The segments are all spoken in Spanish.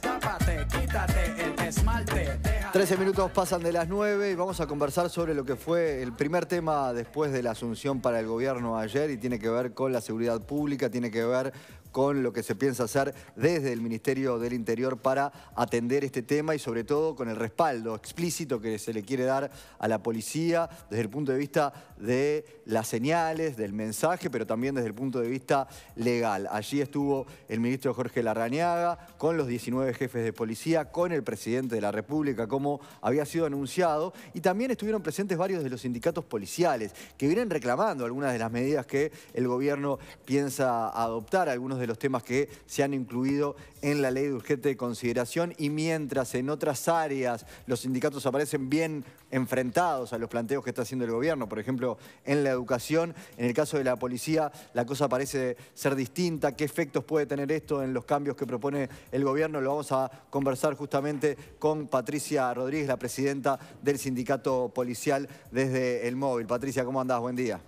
quítate 13 minutos pasan de las 9 y vamos a conversar sobre lo que fue el primer tema después de la asunción para el gobierno ayer y tiene que ver con la seguridad pública, tiene que ver con lo que se piensa hacer desde el Ministerio del Interior para atender este tema y sobre todo con el respaldo explícito que se le quiere dar a la policía desde el punto de vista de las señales, del mensaje, pero también desde el punto de vista legal. Allí estuvo el ministro Jorge Larrañaga con los 19 jefes de policía, con el presidente de la República, como había sido anunciado, y también estuvieron presentes varios de los sindicatos policiales que vienen reclamando algunas de las medidas que el gobierno piensa adoptar, algunos de los temas que se han incluido en la ley de urgente consideración y mientras en otras áreas los sindicatos aparecen bien enfrentados a los planteos que está haciendo el gobierno, por ejemplo, en la educación, en el caso de la policía la cosa parece ser distinta, qué efectos puede tener esto en los cambios que propone el gobierno, lo vamos a conversar justamente con Patricia Rodríguez, la presidenta del sindicato policial desde el móvil. Patricia, ¿cómo andás? Buen día.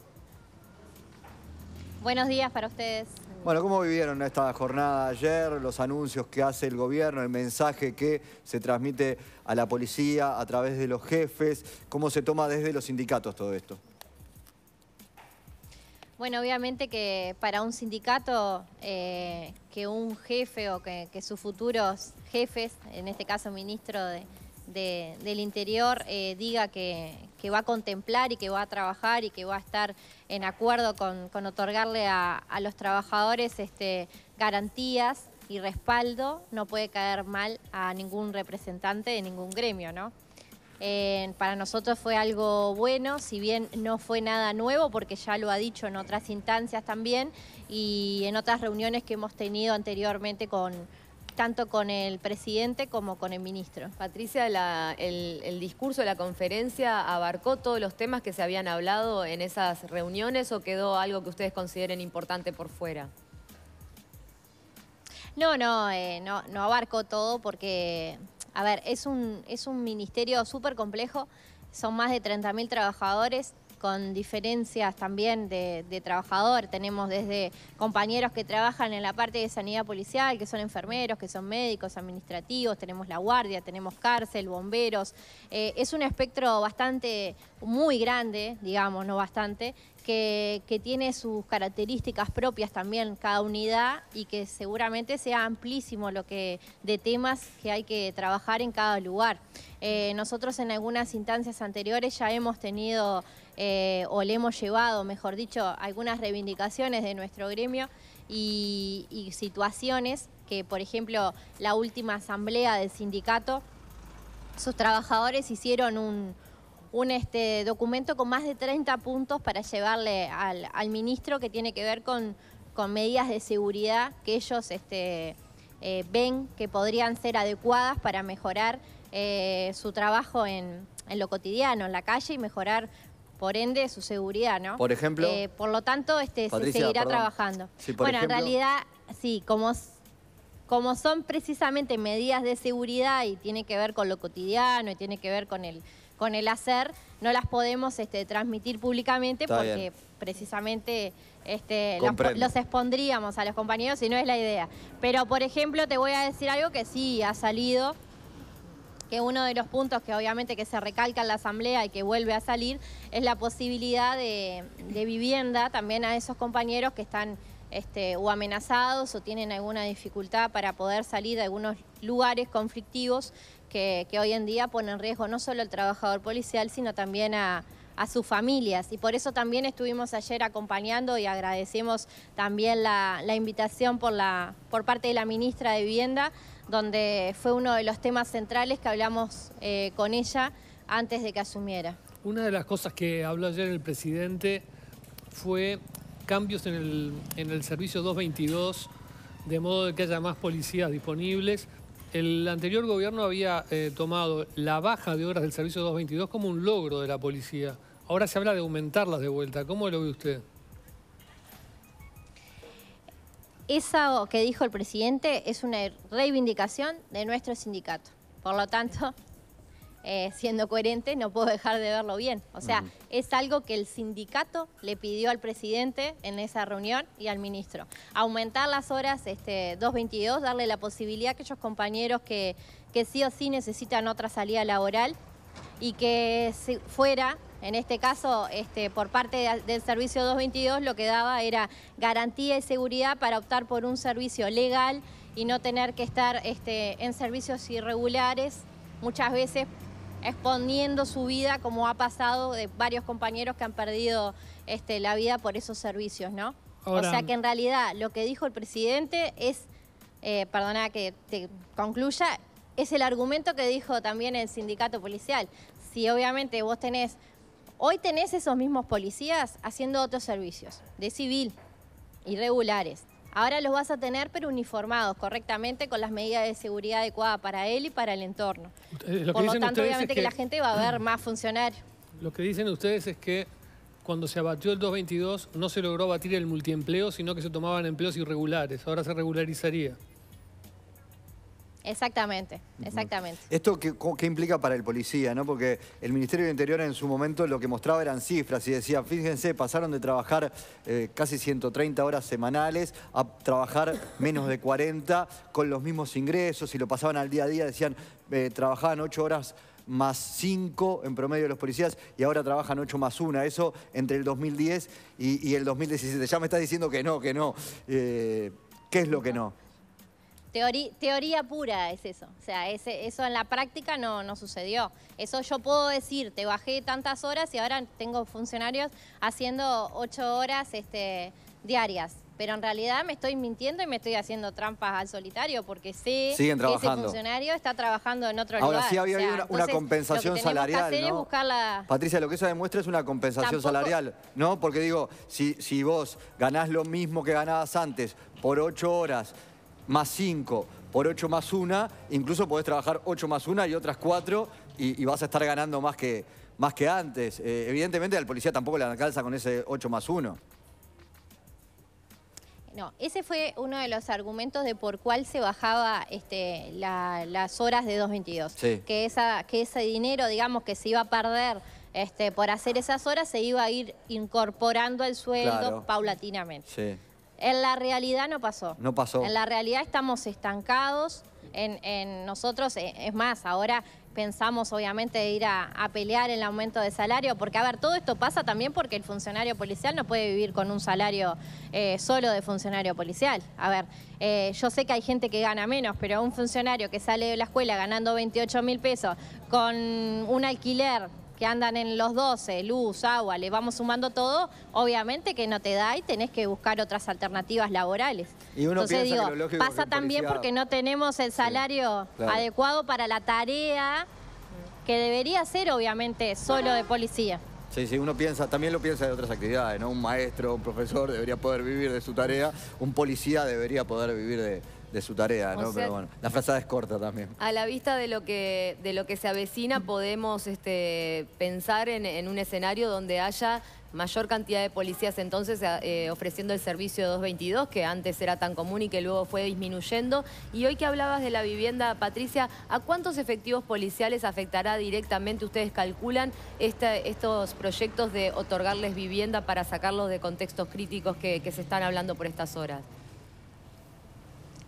Buenos días para ustedes. Bueno, ¿cómo vivieron esta jornada ayer? Los anuncios que hace el gobierno, el mensaje que se transmite a la policía a través de los jefes. ¿Cómo se toma desde los sindicatos todo esto? Bueno, obviamente que para un sindicato, eh, que un jefe o que sus futuros jefes, en este caso ministro de, del Interior eh, diga que, va a contemplar y que va a trabajar y que va a estar en acuerdo con, otorgarle a, los trabajadores este, garantías y respaldo, no puede caer mal a ningún representante de ningún gremio, ¿no? Eh, para nosotros fue algo bueno, si bien no fue nada nuevo, porque ya lo ha dicho en otras instancias también y en otras reuniones que hemos tenido anteriormente con, tanto con el presidente como con el ministro. Patricia, el, discurso de la conferencia abarcó todos los temas que se habían hablado en esas reuniones o quedó algo que ustedes consideren importante por fuera? No, no, eh, no, no abarcó todo porque, a ver, es un, es un ministerio súper complejo, son más de 30.000 trabajadores, con diferencias también de, trabajador. Tenemos desde compañeros que trabajan en la parte de sanidad policial, que son enfermeros, que son médicos, administrativos, tenemos la guardia, tenemos cárcel, bomberos. Eh, es un espectro bastante, muy grande, digamos, no bastante, que, tiene sus características propias también cada unidad y que seguramente sea amplísimo lo que de temas que hay que trabajar en cada lugar. Eh, nosotros en algunas instancias anteriores ya hemos tenido eh, o le hemos llevado, mejor dicho, algunas reivindicaciones de nuestro gremio y, situaciones que, por ejemplo, la última asamblea del sindicato, sus trabajadores hicieron un, este, documento con más de 30 puntos para llevarle al, ministro que tiene que ver con, medidas de seguridad que ellos este, eh, ven que podrían ser adecuadas para mejorar eh, su trabajo en, lo cotidiano, en la calle y mejorar por ende su seguridad, ¿no? Por ejemplo. Eh, por lo tanto, este, se seguirá trabajando. bueno, en realidad, sí, como, como son precisamente medidas de seguridad y tiene que ver con lo cotidiano y tiene que ver con el con el hacer, no las podemos este, transmitir públicamente porque precisamente este, los, expondríamos a los compañeros y no es la idea. Pero, por ejemplo, te voy a decir algo que sí ha salido que uno de los puntos que obviamente que se recalca en la asamblea y que vuelve a salir es la posibilidad de, vivienda también a esos compañeros que están este, o amenazados o tienen alguna dificultad para poder salir de algunos lugares conflictivos que, que hoy en día ponen en riesgo no solo al trabajador policial, sino también a, a sus familias. Y por eso también estuvimos ayer acompañando y agradecemos también la, invitación por, la, por parte de la ministra de Vivienda, donde fue uno de los temas centrales que hablamos eh, con ella antes de que asumiera. Una de las cosas que habló ayer el presidente fue cambios en el, en el servicio 222, de modo de que haya más policías disponibles. El anterior gobierno había eh, tomado la baja de horas del servicio 222 como un logro de la policía. Ahora se habla de aumentarlas de vuelta. ¿Cómo lo ve usted? Eso que dijo el presidente es una reivindicación de nuestro sindicato. Por lo tanto, eh, siendo coherente, no puedo dejar de verlo bien. O sea, es algo que el sindicato le pidió al presidente en esa reunión y al ministro. Aumentar las horas 2.22, este, darle la posibilidad a aquellos compañeros que, que sí o sí necesitan otra salida laboral y que fuera en este caso, este, por parte del servicio 222 lo que daba era garantía y seguridad para optar por un servicio legal y no tener que estar este, en servicios irregulares, muchas veces exponiendo su vida, como ha pasado de varios compañeros que han perdido este, la vida por esos servicios, ¿no? o sea que en mm. realidad lo que dijo el presidente es, eh, perdona que te concluya, es el argumento que dijo también el sindicato policial. Si obviamente vos tenés Hoy tenés esos mismos policías haciendo otros servicios, de civil, irregulares. Ahora los vas a tener, pero uniformados correctamente, con las medidas de seguridad adecuadas para él y para el entorno. Eh, Por lo tanto, obviamente que, la gente va a ver más funcionarios. Lo que dicen ustedes es que cuando se abatió el 222 no se logró abatir el multiempleo, sino que se tomaban empleos irregulares. Ahora se regularizaría. Exactamente, exactamente. ¿Esto qué, implica para el policía? no Porque el Ministerio de Interior en su momento lo que mostraba eran cifras y decía, fíjense, pasaron de trabajar eh, casi 130 horas semanales a trabajar menos de 40 con los mismos ingresos y lo pasaban al día a día, decían, eh, trabajaban 8 horas más 5 en promedio de los policías y ahora trabajan 8 más 1. Eso entre el 2010 y, el 2017. Ya me estás diciendo que no, que no. Eh, ¿Qué es lo que no? Teoría, pura es eso. O sea, eso en la práctica no, no sucedió. Eso yo puedo decir, te bajé tantas horas y ahora tengo funcionarios haciendo ocho horas este, diarias. Pero en realidad me estoy mintiendo y me estoy haciendo trampas al solitario porque sé que ese funcionario está trabajando en otro lugar. Ahora sí había una, compensación salarial. Patricia, lo que eso demuestra es una compensación salarial, ¿no? Porque digo, si, si vos ganás lo mismo que ganabas antes por ocho horas, más 5 por 8 más 1, incluso podés trabajar 8 más 1 y otras 4 y, vas a estar ganando más que, más que antes. Eh, evidentemente al policía tampoco le alcanza con ese 8 más 1. No, ese fue uno de los argumentos de por cuál se bajaba este, las horas de 2.22. Que, esa, que ese dinero, digamos, que se iba a perder este, por hacer esas horas, se iba a ir incorporando al sueldo paulatinamente. Sí. En la realidad no pasó. No pasó. En la realidad estamos estancados. En, nosotros, eh, es más, ahora pensamos obviamente de ir a, pelear el aumento de salario, porque a ver, todo esto pasa también porque el funcionario policial no puede vivir con un salario eh, solo de funcionario policial. A ver, eh, yo sé que hay gente que gana menos, pero un funcionario que sale de la escuela ganando 28 mil pesos con un alquiler que andan en los 12, luz, agua, le vamos sumando todo, obviamente que no te da y tenés que buscar otras alternativas laborales. Y uno Entonces digo, pasa también porque no tenemos el salario adecuado para la tarea que debería ser obviamente solo de policía. Sí, sí, uno piensa, también lo piensa de otras actividades, ¿no? Un maestro, un profesor debería poder vivir de su tarea, un policía debería poder vivir de, de su tarea, ¿no? Pero bueno, la frazada es corta también. A la vista de lo que, de lo que se avecina, podemos este, pensar en, un escenario donde haya mayor cantidad de policías entonces eh, ofreciendo el servicio 222, que antes era tan común y que luego fue disminuyendo. Y hoy que hablabas de la vivienda, Patricia, ¿a cuántos efectivos policiales afectará directamente, ustedes calculan, estos proyectos de otorgarles vivienda para sacarlos de contextos críticos que se están hablando por estas horas?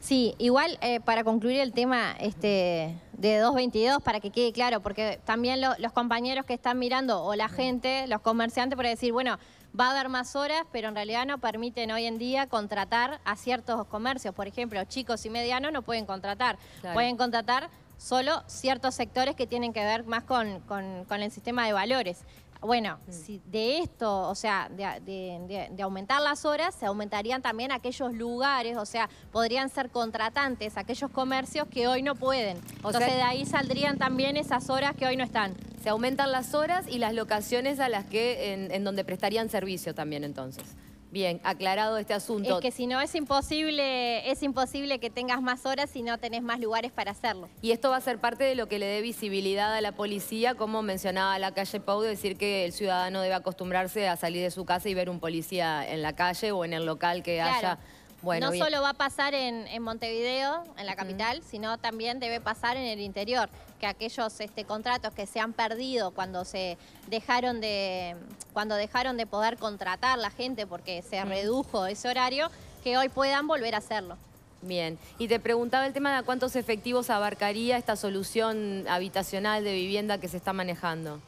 Sí, igual eh, para concluir el tema este, de 222, para que quede claro, porque también los compañeros que están mirando o la gente, los comerciantes, pueden decir, bueno, va a dar más horas, pero en realidad no permiten hoy en día contratar a ciertos comercios. Por ejemplo, chicos y medianos no pueden contratar. Pueden contratar solo ciertos sectores que tienen que ver más con, con el sistema de valores. Bueno, si de esto, o sea, de, aumentar las horas, se aumentarían también aquellos lugares, o sea, podrían ser contratantes, aquellos comercios que hoy no pueden. O Entonces sea, de ahí saldrían también esas horas que hoy no están. Se aumentan las horas y las locaciones a las que, en donde prestarían servicio también entonces. Bien, aclarado este asunto. Es que si no es imposible, es imposible que tengas más horas si no tenés más lugares para hacerlo. Y esto va a ser parte de lo que le dé visibilidad a la policía, como mencionaba la calle Pau, de decir que el ciudadano debe acostumbrarse a salir de su casa y ver un policía en la calle o en el local que haya no solo va a pasar en, Montevideo, en la capital, sino también debe pasar en el interior, que aquellos este, contratos que se han perdido cuando se dejaron de, cuando dejaron de poder contratar la gente porque se redujo ese horario, que hoy puedan volver a hacerlo. Bien, y te preguntaba el tema de cuántos efectivos abarcaría esta solución habitacional de vivienda que se está manejando.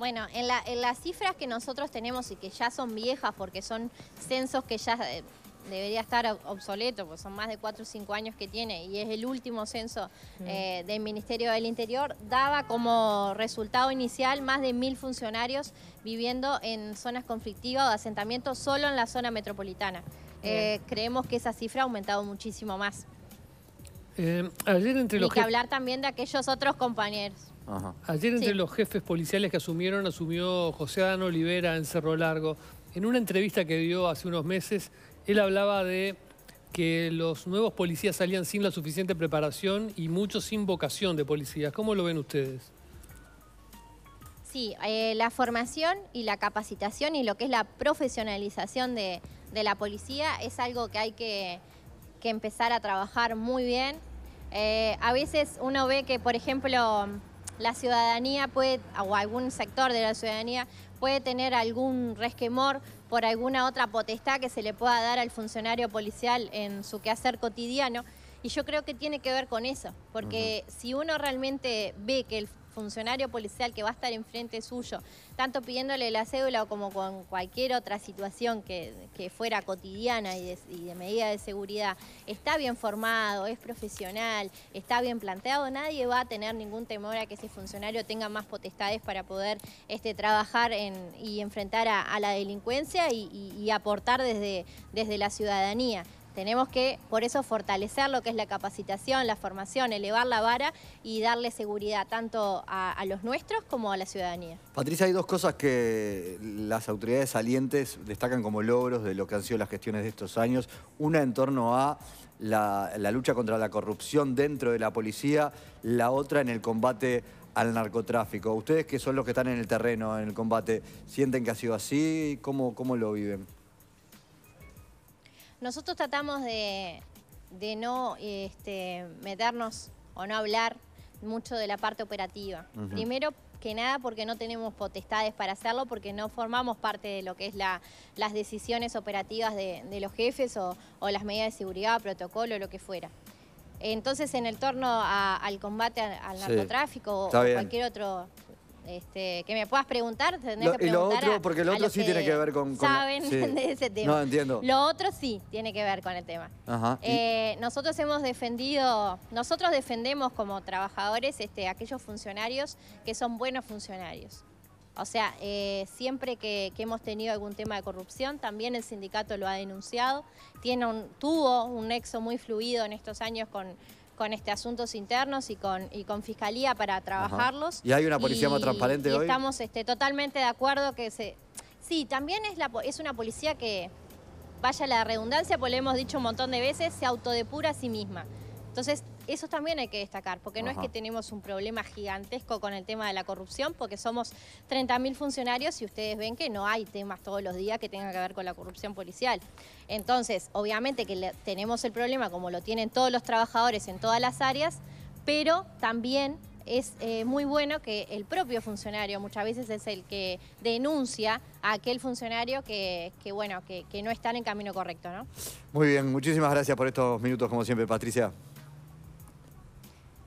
Bueno, en, las cifras que nosotros tenemos y que ya son viejas porque son censos que ya eh, debería estar obsoleto, porque son más de 4 o 5 años que tiene y es el último censo mm. eh, del Ministerio del Interior, daba como resultado inicial más de mil funcionarios viviendo en zonas conflictivas o de solo en la zona metropolitana. Eh, creemos que esa cifra ha aumentado muchísimo más. que hablar también de aquellos otros compañeros. Ayer entre los jefes policiales que asumieron, asumió José Adán Olivera en Cerro Largo. En una entrevista que dio hace unos meses, él hablaba de que los nuevos policías salían sin la suficiente preparación y muchos sin vocación de policías. ¿Cómo lo ven ustedes? Sí, eh, la formación y la capacitación y lo que es la profesionalización de, la policía es algo que hay que, empezar a trabajar muy bien. Eh, a veces uno ve que, por ejemplo, la ciudadanía puede, o algún sector de la ciudadanía puede tener algún resquemor por alguna otra potestad que se le pueda dar al funcionario policial en su quehacer cotidiano. Y yo creo que tiene que ver con eso, porque si uno realmente ve que el funcionario policial que va a estar enfrente suyo, tanto pidiéndole la cédula como con cualquier otra situación que, fuera cotidiana y de, medida de seguridad, está bien formado, es profesional, está bien planteado, nadie va a tener ningún temor a que ese funcionario tenga más potestades para poder este, trabajar y enfrentar a, la delincuencia y, y aportar desde, desde la ciudadanía. Tenemos que, por eso, fortalecer lo que es la capacitación, la formación, elevar la vara y darle seguridad tanto a, los nuestros como a la ciudadanía. Patricia, hay dos cosas que las autoridades salientes destacan como logros de lo que han sido las gestiones de estos años. Una en torno a la, lucha contra la corrupción dentro de la policía, la otra en el combate al narcotráfico. Ustedes que son los que están en el terreno, en el combate, ¿sienten que ha sido así? ¿Cómo, cómo lo viven? Nosotros tratamos de, no este, meternos o no hablar mucho de la parte operativa. Primero que nada porque no tenemos potestades para hacerlo, porque no formamos parte de lo que es las decisiones operativas de, los jefes o, las medidas de seguridad, protocolo, lo que fuera. Entonces, en el torno al combate al, narcotráfico o cualquier otro este, que me puedas preguntar, tendrías que preguntar. Y lo otro, porque lo otro sí tiene que ver con. saben de ese tema. No, entiendo. Lo otro sí tiene que ver con el tema. Eh, nosotros hemos defendido, nosotros defendemos como trabajadores este, aquellos funcionarios que son buenos funcionarios. O sea, eh, siempre que, hemos tenido algún tema de corrupción, también el sindicato lo ha denunciado. Tiene tuvo un nexo muy fluido en estos años con, con este asuntos internos y con, y con fiscalía para trabajarlos. ¿Y hay una policía más transparente hoy? Estamos este, totalmente de acuerdo que se. Sí, también es, la, es una policía que, vaya la redundancia, porque lo hemos dicho un montón de veces, se autodepura a sí misma. Entonces, eso también hay que destacar, porque no es que tenemos un problema gigantesco con el tema de la corrupción, porque somos 30.000 funcionarios y ustedes ven que no hay temas todos los días que tengan que ver con la corrupción policial. Entonces, obviamente que tenemos el problema como lo tienen todos los trabajadores en todas las áreas, pero también es eh, muy bueno que el propio funcionario muchas veces es el que denuncia a aquel funcionario que, bueno, no está en el camino correcto, ¿no? Muy bien, muchísimas gracias por estos minutos, como siempre, Patricia.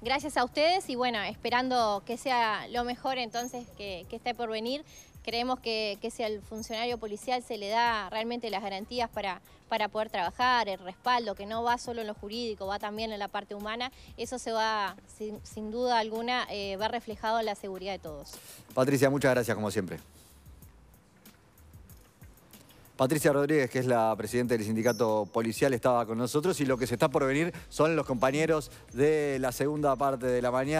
Gracias a ustedes y bueno, esperando que sea lo mejor entonces que, esté por venir. Creemos que, que si al funcionario policial se le da realmente las garantías para, para poder trabajar, el respaldo, que no va solo en lo jurídico, va también en la parte humana, eso se va, sin, duda alguna, eh, va reflejado en la seguridad de todos. Patricia, muchas gracias como siempre. Patricia Rodríguez, que es la presidenta del sindicato policial, estaba con nosotros y lo que se está por venir son los compañeros de la segunda parte de la mañana.